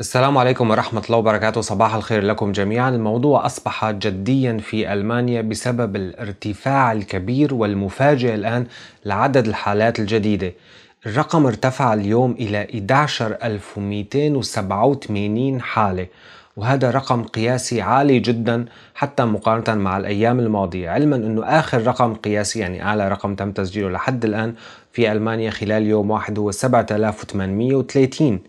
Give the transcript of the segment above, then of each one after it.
السلام عليكم ورحمة الله وبركاته صباح الخير لكم جميعا الموضوع أصبح جديا في ألمانيا بسبب الارتفاع الكبير والمفاجئ الآن لعدد الحالات الجديدة الرقم ارتفع اليوم إلى 11287 حالة وهذا رقم قياسي عالي جدا حتى مقارنة مع الأيام الماضية علما أنه آخر رقم قياسي يعني أعلى رقم تم تسجيله لحد الآن في ألمانيا خلال يوم واحد هو 7830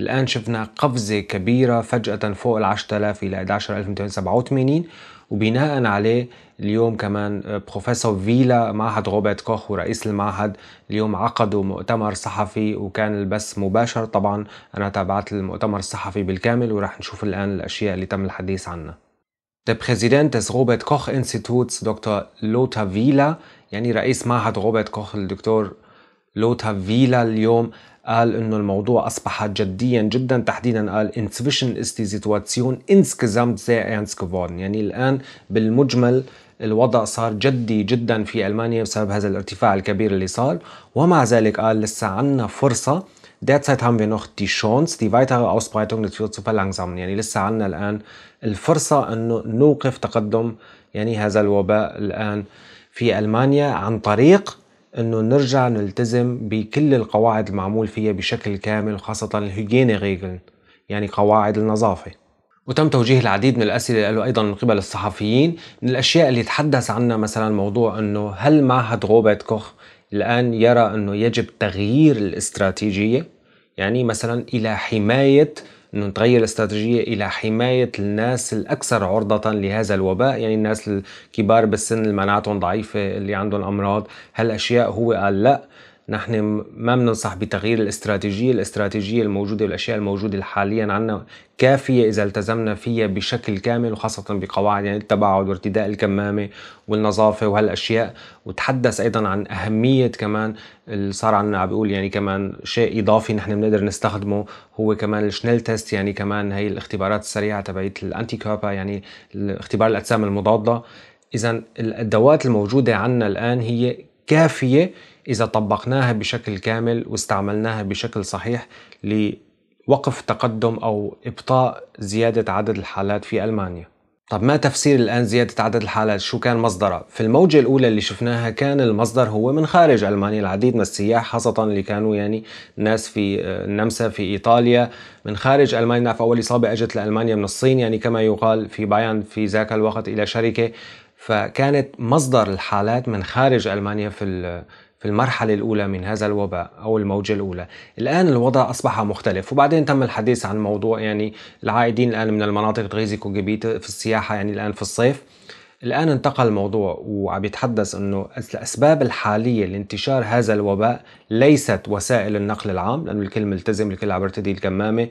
الآن شفنا قفزة كبيرة فجأة فوق ال 10000 إلى 11287 وبناء عليه اليوم كمان بروفيسور فيلا معهد روبرت كوخ ورئيس المعهد اليوم عقدوا مؤتمر صحفي وكان البث مباشر طبعا أنا تابعت المؤتمر الصحفي بالكامل ورح نشوف الآن الأشياء اللي تم الحديث عنها Der Präsident des Robert Koch Instituts, Dr. Lothar Wieler, يعني رئيس معهد روبرت كوخ الدكتور لوتا فيلا اليوم قال انه الموضوع اصبح جديا جدا تحديدا قال inzwischen ist die Situation insgesamt sehr ernst geworden يعني الان بالمجمل الوضع صار جدي جدا في المانيا بسبب هذا الارتفاع الكبير اللي صار ومع ذلك قال لسه عندنا فرصه Derzeit haben wir noch die Chance, die weitere Ausbreitung des Virus zu verlangsamen. يعني لسه عندنا الآن الفرصة أنه نوقف تقدم يعني هذا الوباء الآن في ألمانيا عن طريق انه نرجع نلتزم بكل القواعد المعمول فيها بشكل كامل خاصة الهيجيني ريجل يعني قواعد النظافة وتم توجيه العديد من الأسئلة له أيضا من قبل الصحفيين من الأشياء اللي تحدث عنها مثلا موضوع أنه هل معهد روبرت كوخ الآن يرى أنه يجب تغيير الاستراتيجية يعني مثلا إلى حماية انه نتغير الاستراتيجيه الى حمايه الناس الاكثر عرضه لهذا الوباء يعني الناس الكبار بالسن اللي مناعتهم ضعيفه اللي عندهم امراض هالاشياء هو قال لا نحن ما بننصح بتغيير الاستراتيجية الاستراتيجية الموجودة والأشياء الموجودة حاليا عنا كافية إذا التزمنا فيها بشكل كامل وخاصة بقواعد يعني التباعد وارتداء الكمامة والنظافة وهالأشياء وتحدث أيضا عن أهمية كمان اللي صار عنا عم بيقول يعني كمان شيء إضافي نحن بنقدر نستخدمه هو كمان الشنيل تيست يعني كمان هي الاختبارات السريعة تبعت الأنتي كابا يعني اختبار الأجسام المضادة إذا الأدوات الموجودة عنا الآن هي كافية إذا طبقناها بشكل كامل واستعملناها بشكل صحيح لوقف تقدم أو إبطاء زيادة عدد الحالات في ألمانيا طب ما تفسير الآن زيادة عدد الحالات شو كان مصدرها؟ في الموجة الأولى اللي شفناها كان المصدر هو من خارج ألمانيا العديد من السياح خاصة اللي كانوا يعني ناس في النمسا في إيطاليا من خارج ألمانيا نعرف أول إصابة أجت لألمانيا من الصين يعني كما يقال في بايان في ذاك الوقت إلى شركة فكانت مصدر الحالات من خارج ألمانيا في في المرحلة الأولى من هذا الوباء أو الموجة الأولى الآن الوضع أصبح مختلف وبعدين تم الحديث عن موضوع يعني العائدين الآن من المناطق تغيزي جبيت في السياحة يعني الآن في الصيف الآن انتقل الموضوع وعم يتحدث أنه الأسباب الحالية لانتشار هذا الوباء ليست وسائل النقل العام لأنه الكل ملتزم الكل عم يرتدي الكمامة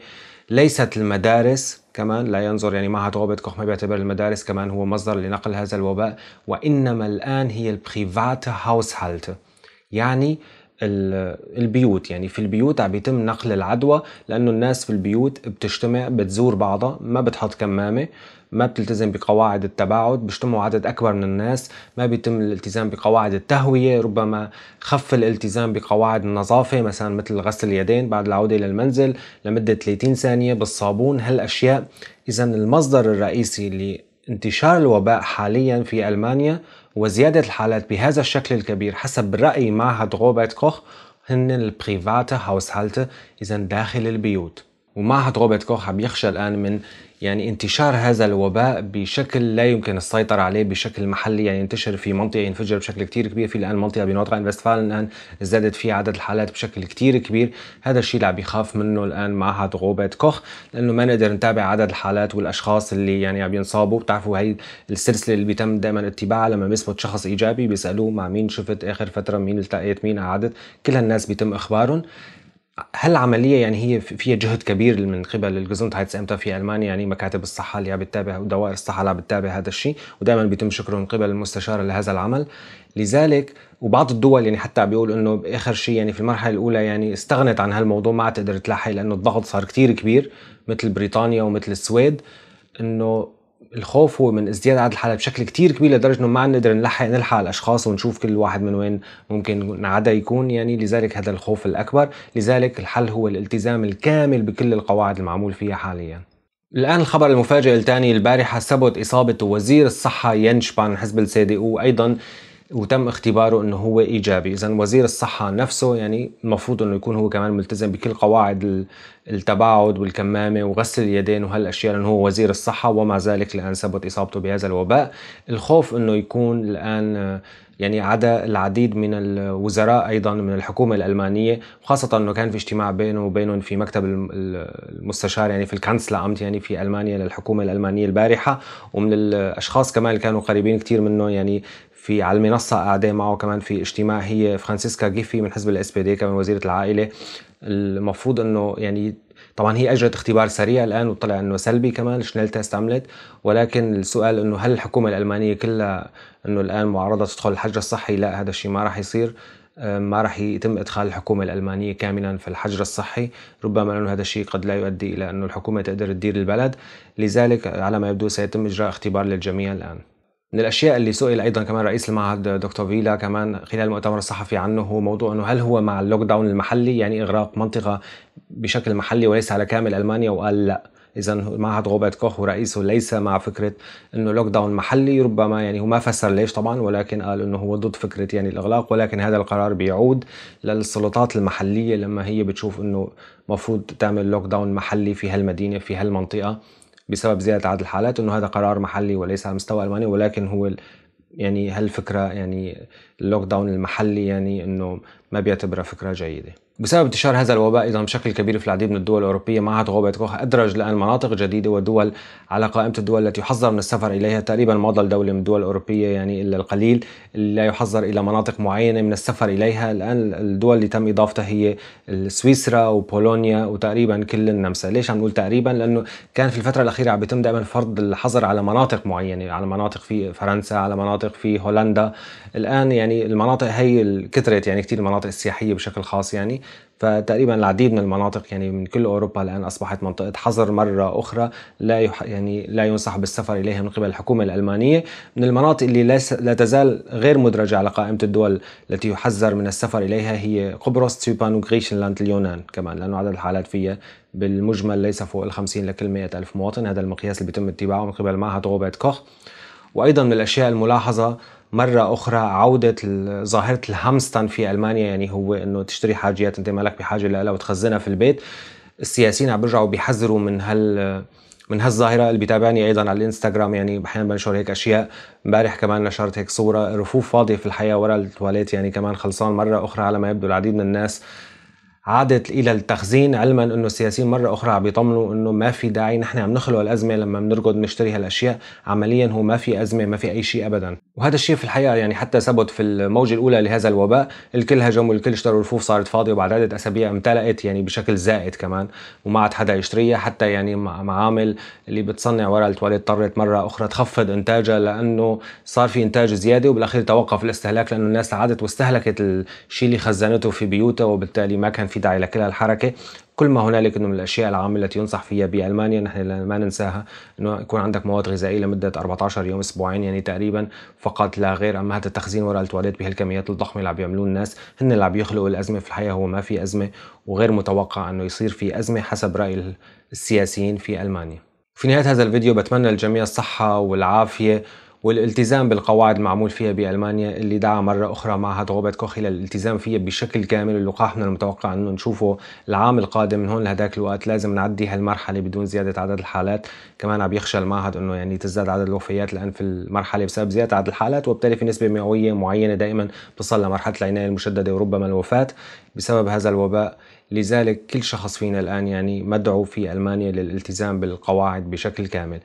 ليست المدارس كمان لا ينظر يعني معهد غابة كوخ ما بيعتبر المدارس كمان هو مصدر لنقل هذا الوباء وإنما الآن هي البريفات هاوس هالت يعني البيوت يعني في البيوت عم بيتم نقل العدوى لانه الناس في البيوت بتجتمع بتزور بعضها ما بتحط كمامه ما بتلتزم بقواعد التباعد بيجتمعوا عدد اكبر من الناس ما بيتم الالتزام بقواعد التهويه ربما خف الالتزام بقواعد النظافه مثلا مثل غسل اليدين بعد العوده للمنزل لمده 30 ثانيه بالصابون هالاشياء اذا المصدر الرئيسي اللي انتشار الوباء حاليا في ألمانيا وزيادة الحالات بهذا الشكل الكبير حسب رأي معهد روبرت كوخ هن البريفاتة هاوسهالتة إذا داخل البيوت ومعهد روبرت كوخ عم يخشى الآن من يعني انتشار هذا الوباء بشكل لا يمكن السيطرة عليه بشكل محلي يعني ينتشر في منطقة ينفجر بشكل كتير كبير في الآن منطقة بنوترا راين فيستفالن الآن زادت في عدد الحالات بشكل كتير كبير هذا الشيء اللي عم يخاف منه الآن معهد غابة كوخ لأنه ما نقدر نتابع عدد الحالات والأشخاص اللي يعني عم ينصابوا بتعرفوا هي السلسلة اللي بيتم دائما اتباعها لما بيثبت شخص إيجابي بيسألوه مع مين شفت آخر فترة مين التقيت مين قعدت كل هالناس بيتم إخبارهم هل العمليه يعني هي فيها جهد كبير من قبل الجزنت امتى في المانيا يعني مكاتب الصحه اللي عم بتتابع ودوائر الصحه اللي عم بتتابع هذا الشيء ودائما بيتم شكره من قبل المستشار لهذا العمل لذلك وبعض الدول يعني حتى بيقول انه باخر شيء يعني في المرحله الاولى يعني استغنت عن هالموضوع ما عاد تقدر تلاحق لانه الضغط صار كتير كبير مثل بريطانيا ومثل السويد انه الخوف هو من ازدياد عدد الحالات بشكل كتير كبير لدرجه انه ما عم نقدر نلحق نلحق الاشخاص ونشوف كل واحد من وين ممكن عدا يكون يعني لذلك هذا الخوف الاكبر لذلك الحل هو الالتزام الكامل بكل القواعد المعمول فيها حاليا الآن الخبر المفاجئ الثاني البارحة ثبت إصابة وزير الصحة ينشبان حزب السي دي أو أيضا وتم اختباره انه هو ايجابي اذا وزير الصحه نفسه يعني المفروض انه يكون هو كمان ملتزم بكل قواعد التباعد والكمامه وغسل اليدين وهالاشياء لانه هو وزير الصحه ومع ذلك الان ثبت اصابته بهذا الوباء الخوف انه يكون الان يعني عدا العديد من الوزراء ايضا من الحكومه الالمانيه وخاصه انه كان في اجتماع بينه وبينهم في مكتب المستشار يعني في الكانسلا امت يعني في المانيا للحكومه الالمانيه البارحه ومن الاشخاص كمان اللي كانوا قريبين كثير منه يعني في على المنصه قاعده معه كمان في اجتماع هي فرانسيسكا جيفي من حزب الاس بي دي كمان وزيره العائله المفروض انه يعني طبعا هي اجرت اختبار سريع الان وطلع انه سلبي كمان شنل تيست عملت ولكن السؤال انه هل الحكومه الالمانيه كلها انه الان معرضه تدخل الحجر الصحي لا هذا الشيء ما راح يصير آه، ما راح يتم ادخال الحكومه الالمانيه كاملا في الحجر الصحي ربما لانه هذا الشيء قد لا يؤدي الى انه الحكومه تقدر تدير البلد لذلك على ما يبدو سيتم اجراء اختبار للجميع الان من الاشياء اللي سئل ايضا كمان رئيس المعهد دكتور فيلا كمان خلال المؤتمر الصحفي عنه هو موضوع انه هل هو مع اللوك داون المحلي يعني اغراق منطقه بشكل محلي وليس على كامل المانيا وقال لا اذا معهد روبرت كوخ ورئيسه ليس مع فكره انه لوك داون محلي ربما يعني هو ما فسر ليش طبعا ولكن قال انه هو ضد فكره يعني الاغلاق ولكن هذا القرار بيعود للسلطات المحليه لما هي بتشوف انه مفروض تعمل لوك داون محلي في هالمدينه في هالمنطقه بسبب زياده عدد الحالات انه هذا قرار محلي وليس على مستوى المانيا ولكن هو يعني هالفكره يعني اللوك داون المحلي يعني انه ما بيعتبرها فكره جيده بسبب انتشار هذا الوباء ايضا بشكل كبير في العديد من الدول الاوروبيه معهد غابه كوخ ادرج الان مناطق جديده ودول على قائمه الدول التي يحظر من السفر اليها تقريبا ما ضل دوله من الدول الاوروبيه يعني الا القليل لا يحظر الى مناطق معينه من السفر اليها الان الدول اللي تم اضافتها هي سويسرا وبولونيا وتقريبا كل النمسا ليش عم نقول تقريبا لانه كان في الفتره الاخيره عم بيتم دائما فرض الحظر على مناطق معينه على مناطق في فرنسا على مناطق في هولندا الان يعني المناطق هي كثرت يعني كثير المناطق السياحيه بشكل خاص يعني فتقريبا العديد من المناطق يعني من كل اوروبا الان اصبحت منطقه حظر مره اخرى لا يح يعني لا ينصح بالسفر اليها من قبل الحكومه الالمانيه من المناطق اللي لا تزال غير مدرجه على قائمه الدول التي يحذر من السفر اليها هي قبرص تسيبان وغريشنلاند اليونان كمان لانه عدد الحالات فيها بالمجمل ليس فوق ال 50 لكل 100 ألف مواطن هذا المقياس اللي بيتم اتباعه من قبل معهد روبرت كوخ وأيضا من الأشياء الملاحظة مرة أخرى عودة ظاهرة الهامستان في ألمانيا يعني هو أنه تشتري حاجيات أنت مالك بحاجة لها وتخزنها في البيت السياسيين عم بيرجعوا بيحذروا من هال من هالظاهره اللي بيتابعني ايضا على الانستغرام يعني احيانا بنشر هيك اشياء امبارح كمان نشرت هيك صوره رفوف فاضيه في الحياه ورا التواليت يعني كمان خلصان مره اخرى على ما يبدو العديد من الناس عادت الى التخزين علما انه السياسيين مره اخرى عم بيطمنوا انه ما في داعي نحن عم نخلق الازمه لما بنرقد نشتري هالاشياء عمليا هو ما في ازمه ما في اي شيء ابدا وهذا الشيء في الحقيقه يعني حتى ثبت في الموجه الاولى لهذا الوباء، الكل هجم والكل اشترى رفوف صارت فاضيه وبعد عده اسابيع امتلأت يعني بشكل زائد كمان وما عاد حدا يشتريها حتى يعني معامل اللي بتصنع وراء التواليت اضطرت مره اخرى تخفض انتاجها لانه صار في انتاج زياده وبالاخير توقف الاستهلاك لانه الناس عادت واستهلكت الشيء اللي خزنته في بيوتها وبالتالي ما كان في داعي لكل هالحركه كل ما هنالك انه من الاشياء العامه التي ينصح فيها بالمانيا نحن ما ننساها انه يكون عندك مواد غذائيه لمده 14 يوم اسبوعين يعني تقريبا فقط لا غير اما هذا التخزين وراء التواليت بهالكميات الضخمه اللي عم يعملوه الناس هن اللي عم يخلقوا الازمه في الحقيقه هو ما في ازمه وغير متوقع انه يصير في ازمه حسب راي السياسيين في المانيا في نهايه هذا الفيديو بتمنى للجميع الصحه والعافيه والالتزام بالقواعد المعمول فيها بألمانيا اللي دعا مرة أخرى معهد غوبت كوخ إلى الالتزام فيها بشكل كامل اللقاح من المتوقع أنه نشوفه العام القادم من هون لهداك الوقت لازم نعدي هالمرحلة بدون زيادة عدد الحالات كمان عم يخشى المعهد أنه يعني تزداد عدد الوفيات لأن في المرحلة بسبب زيادة عدد الحالات وبالتالي في نسبة مئوية معينة دائما بتصل لمرحلة العناية المشددة وربما الوفاة بسبب هذا الوباء لذلك كل شخص فينا الآن يعني مدعو في ألمانيا للالتزام بالقواعد بشكل كامل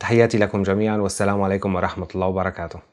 تحياتي لكم جميعا والسلام عليكم ورحمة الله وبركاته